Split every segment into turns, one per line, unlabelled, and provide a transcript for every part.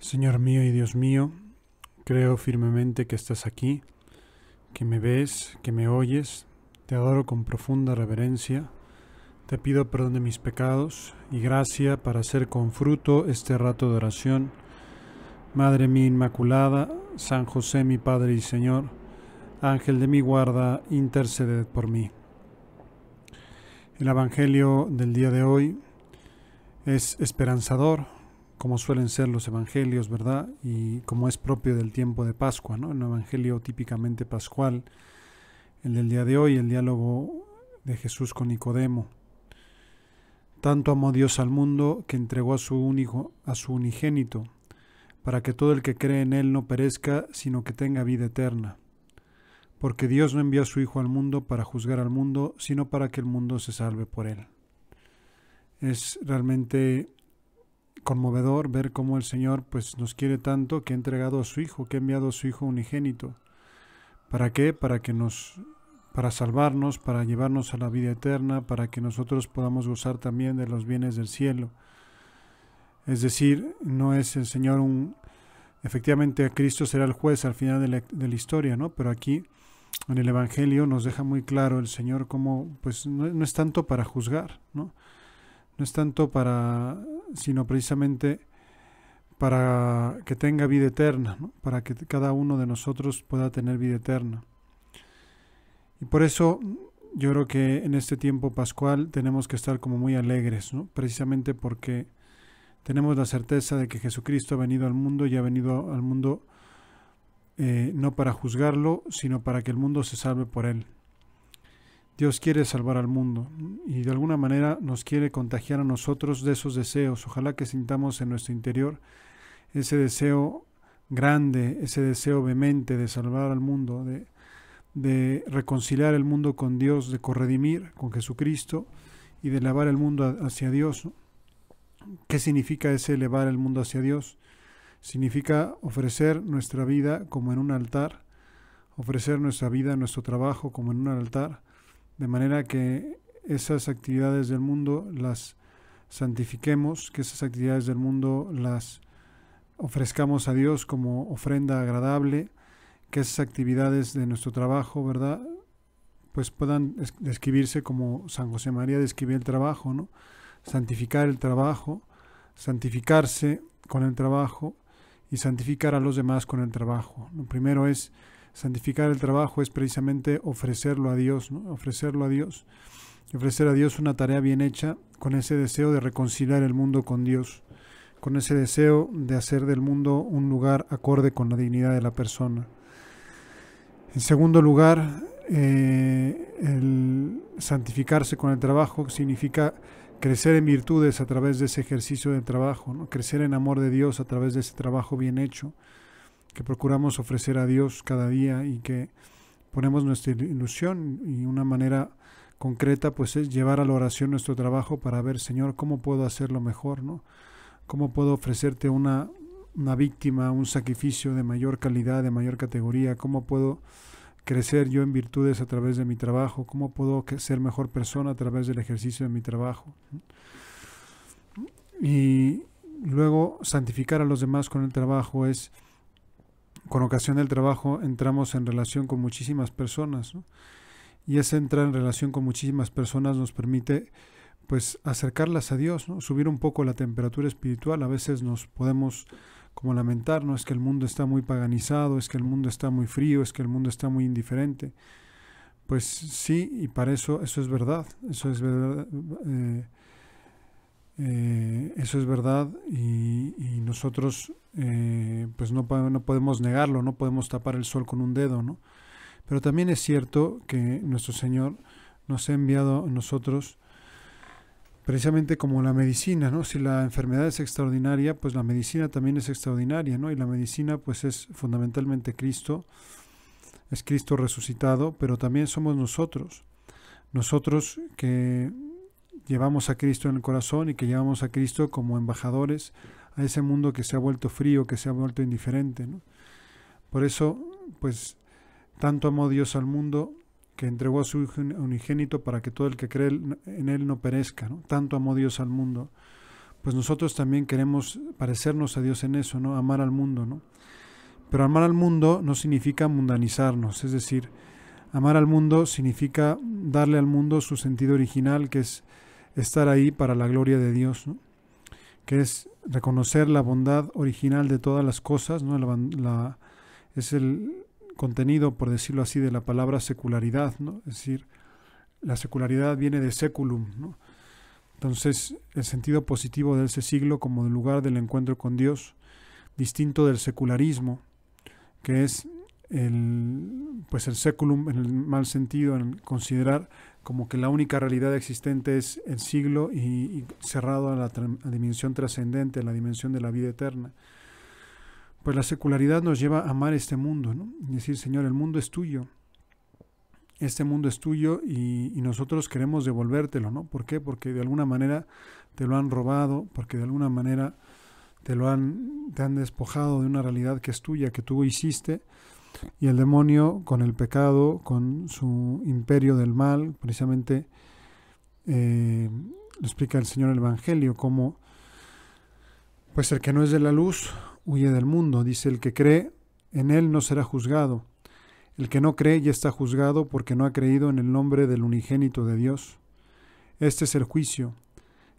Señor mío y Dios mío, creo firmemente que estás aquí, que me ves, que me oyes, te adoro con profunda reverencia, te pido perdón de mis pecados y gracia para hacer con fruto este rato de oración. Madre mía Inmaculada, San José mi Padre y Señor, Ángel de mi guarda, interceded por mí. El Evangelio del día de hoy es esperanzador como suelen ser los evangelios, ¿verdad? Y como es propio del tiempo de Pascua, ¿no? Un evangelio típicamente pascual, el del día de hoy, el diálogo de Jesús con Nicodemo. Tanto amó Dios al mundo que entregó a su único, a su unigénito, para que todo el que cree en él no perezca, sino que tenga vida eterna. Porque Dios no envió a su Hijo al mundo para juzgar al mundo, sino para que el mundo se salve por él. Es realmente conmovedor ver cómo el Señor pues nos quiere tanto que ha entregado a su Hijo, que ha enviado a su Hijo unigénito. ¿Para qué? Para que nos para salvarnos, para llevarnos a la vida eterna, para que nosotros podamos gozar también de los bienes del cielo. Es decir, no es el Señor un... Efectivamente, Cristo será el juez al final de la, historia, ¿no? Pero aquí, en el Evangelio, nos deja muy claro el Señor como, pues, no es tanto para juzgar, ¿no? No es tanto para sino precisamente para que tenga vida eterna, para que cada uno de nosotros pueda tener vida eterna. Y por eso yo creo que en este tiempo pascual tenemos que estar como muy alegres, precisamente porque tenemos la certeza de que Jesucristo ha venido al mundo y ha venido al mundo eh, no para juzgarlo, sino para que el mundo se salve por él. Dios quiere salvar al mundo y de alguna manera nos quiere contagiar a nosotros de esos deseos. Ojalá que sintamos en nuestro interior ese deseo grande, ese deseo vehemente de salvar al mundo, de, de reconciliar el mundo con Dios, de corredimir con Jesucristo y de elevar el mundo hacia Dios. ¿Qué significa ese elevar el mundo hacia Dios? Significa ofrecer nuestra vida como en un altar, ofrecer nuestra vida, nuestro trabajo como en un altar de manera que esas actividades del mundo las santifiquemos, que esas actividades del mundo las ofrezcamos a Dios como ofrenda agradable, que esas actividades de nuestro trabajo, ¿verdad? Pues puedan describirse como San José María describió el trabajo, ¿no? Santificar el trabajo, santificarse con el trabajo y santificar a los demás con el trabajo. Lo primero es Santificar el trabajo es precisamente ofrecerlo a Dios, ofrecerlo a Dios. ofrecer a Dios una tarea bien hecha con ese deseo de reconciliar el mundo con Dios, con ese deseo de hacer del mundo un lugar acorde con la dignidad de la persona. En segundo lugar, eh, el santificarse con el trabajo significa crecer en virtudes a través de ese ejercicio del trabajo, crecer en amor de Dios a través de ese trabajo bien hecho, que procuramos ofrecer a Dios cada día y que ponemos nuestra ilusión y una manera concreta pues es llevar a la oración nuestro trabajo para ver, Señor, cómo puedo hacerlo mejor, ¿no? ¿Cómo puedo ofrecerte una, una víctima, un sacrificio de mayor calidad, de mayor categoría? ¿Cómo puedo crecer yo en virtudes a través de mi trabajo? ¿Cómo puedo ser mejor persona a través del ejercicio de mi trabajo? Y luego santificar a los demás con el trabajo es con ocasión del trabajo entramos en relación con muchísimas personas y ese entrar en relación con muchísimas personas nos permite pues acercarlas a Dios, subir un poco la temperatura espiritual. A veces nos podemos como lamentar, ¿no? Es que el mundo está muy paganizado, es que el mundo está muy frío, es que el mundo está muy indiferente. Pues sí, y para eso eso es verdad, eso es verdad. Eh, eh, eso es verdad y, nosotros eh, pues no, no, podemos negarlo, no podemos tapar el sol con un dedo, ¿no? Pero también es cierto que nuestro Señor nos ha enviado a nosotros precisamente como la medicina, ¿no? Si la enfermedad es extraordinaria, pues la medicina también es extraordinaria, ¿no? Y la medicina pues es fundamentalmente Cristo, es Cristo resucitado, pero también somos nosotros, nosotros que llevamos a Cristo en el corazón y que llevamos a Cristo como embajadores a ese mundo que se ha vuelto frío, que se ha vuelto indiferente. Por eso, pues, tanto amó Dios al mundo que entregó a su Hijo unigénito para que todo el que cree en Él no perezca. ¿no? Tanto amó Dios al mundo. Pues nosotros también queremos parecernos a Dios en eso, ¿no? Amar al mundo, ¿no? Pero amar al mundo no significa mundanizarnos, es decir, amar al mundo significa darle al mundo su sentido original, que es estar ahí para la gloria de Dios, que es reconocer la bondad original de todas las cosas, ¿no? La, es el contenido, por decirlo así, de la palabra secularidad, ¿no? es decir, la secularidad viene de seculum, entonces el sentido positivo de ese siglo como lugar del encuentro con Dios, distinto del secularismo, que es el, pues el seculum en el mal sentido, en considerar como que la única realidad existente es el siglo y, cerrado a la, dimensión trascendente, a la dimensión de la vida eterna. Pues la secularidad nos lleva a amar este mundo, ¿no? Y decir, Señor, el mundo es tuyo, este mundo es tuyo y, nosotros queremos devolvértelo, ¿no? ¿Por qué? Porque de alguna manera te lo han robado, porque de alguna manera te lo han, te han despojado de una realidad que es tuya, que tú hiciste, y el demonio con el pecado, con su imperio del mal, precisamente eh, lo explica el Señor el Evangelio, como pues el que no es de la luz huye del mundo. Dice, el que cree en él no será juzgado. El que no cree ya está juzgado porque no ha creído en el nombre del unigénito de Dios. Este es el juicio,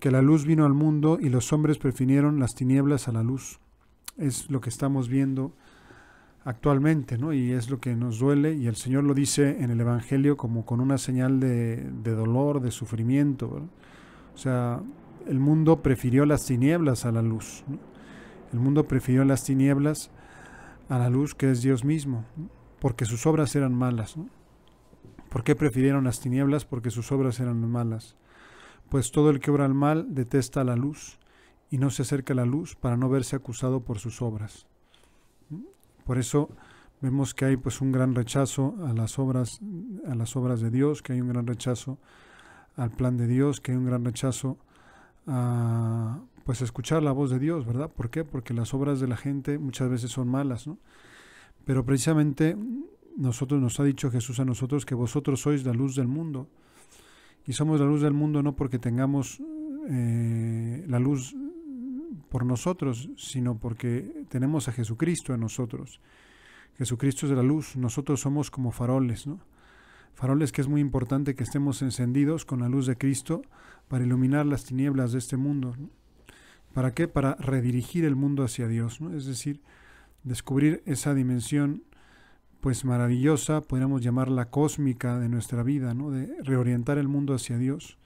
que la luz vino al mundo y los hombres prefirieron las tinieblas a la luz. Es lo que estamos viendo actualmente, ¿no? Y es lo que nos duele y el Señor lo dice en el Evangelio como con una señal de, dolor, de sufrimiento, O sea, el mundo prefirió las tinieblas a la luz, El mundo prefirió las tinieblas a la luz que es Dios mismo, porque sus obras eran malas, ¿Por qué prefirieron las tinieblas? Porque sus obras eran malas. Pues todo el que obra el mal detesta la luz y no se acerca a la luz para no verse acusado por sus obras. Por eso vemos que hay pues un gran rechazo a las obras a las obras de Dios, que hay un gran rechazo al plan de Dios, que hay un gran rechazo a pues escuchar la voz de Dios, ¿verdad? ¿Por qué? Porque las obras de la gente muchas veces son malas, ¿no? Pero precisamente nosotros nos ha dicho Jesús a nosotros que vosotros sois la luz del mundo. Y somos la luz del mundo no porque tengamos eh, la luz por nosotros, sino porque tenemos a Jesucristo en nosotros. Jesucristo es de la luz, nosotros somos como faroles, ¿no? Faroles que es muy importante que estemos encendidos con la luz de Cristo para iluminar las tinieblas de este mundo. ¿Para qué? Para redirigir el mundo hacia Dios, ¿no? Es decir, descubrir esa dimensión pues maravillosa, podríamos llamarla cósmica de nuestra vida, ¿no? De reorientar el mundo hacia Dios.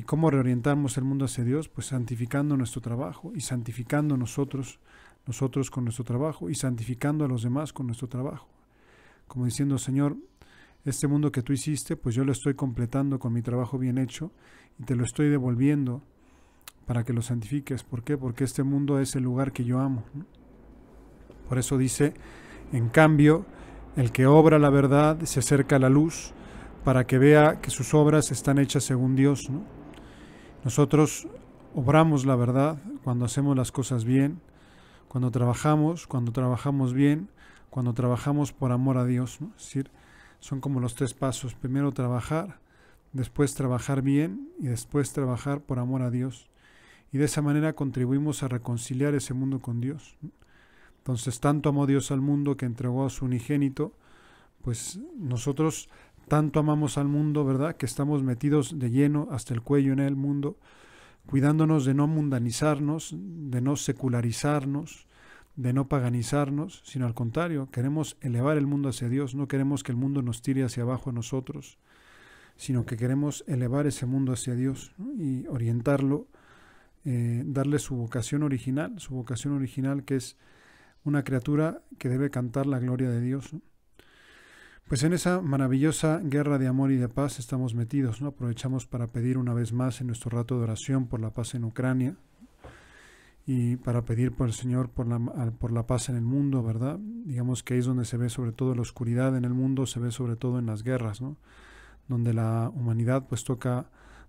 ¿Y cómo reorientamos el mundo hacia Dios? Pues santificando nuestro trabajo y santificando nosotros, nosotros con nuestro trabajo y santificando a los demás con nuestro trabajo. Como diciendo, Señor, este mundo que tú hiciste, pues yo lo estoy completando con mi trabajo bien hecho y te lo estoy devolviendo para que lo santifiques. ¿Por qué? Porque este mundo es el lugar que yo amo. Por eso dice, en cambio, el que obra la verdad se acerca a la luz para que vea que sus obras están hechas según Dios. ¿no? Nosotros obramos la verdad cuando hacemos las cosas bien, cuando trabajamos, cuando trabajamos bien, cuando trabajamos por amor a Dios. Es decir, son como los tres pasos. Primero trabajar, después trabajar bien y después trabajar por amor a Dios. Y de esa manera contribuimos a reconciliar ese mundo con Dios. Entonces, tanto amó Dios al mundo que entregó a su unigénito, pues nosotros tanto amamos al mundo, ¿verdad? Que estamos metidos de lleno hasta el cuello en el mundo, cuidándonos de no mundanizarnos, de no secularizarnos, de no paganizarnos, sino al contrario, queremos elevar el mundo hacia Dios, no queremos que el mundo nos tire hacia abajo a nosotros, sino que queremos elevar ese mundo hacia Dios y orientarlo, eh, darle su vocación original, su vocación original que es una criatura que debe cantar la gloria de Dios. ¿no? Pues en esa maravillosa guerra de amor y de paz estamos metidos, ¿no? Aprovechamos para pedir una vez más en nuestro rato de oración por la paz en Ucrania y para pedir por el Señor por la, por la paz en el mundo, ¿verdad? Digamos que ahí es donde se ve sobre todo la oscuridad en el mundo, se ve sobre todo en las guerras, ¿no? Donde la humanidad pues toca,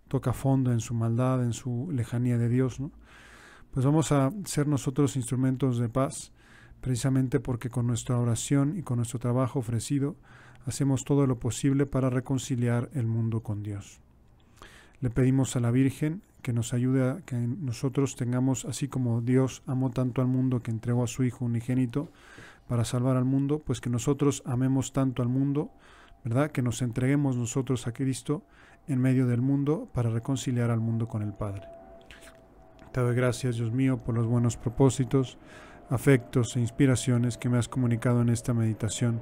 toca fondo en su maldad, en su lejanía de Dios, ¿no? Pues vamos a ser nosotros instrumentos de paz, precisamente porque con nuestra oración y con nuestro trabajo ofrecido, hacemos todo lo posible para reconciliar el mundo con Dios. Le pedimos a la Virgen que nos ayude a que nosotros tengamos, así como Dios amó tanto al mundo que entregó a su Hijo unigénito para salvar al mundo, pues que nosotros amemos tanto al mundo, ¿verdad? Que nos entreguemos nosotros a Cristo en medio del mundo para reconciliar al mundo con el Padre. Te doy gracias, Dios mío, por los buenos propósitos, afectos e inspiraciones que me has comunicado en esta meditación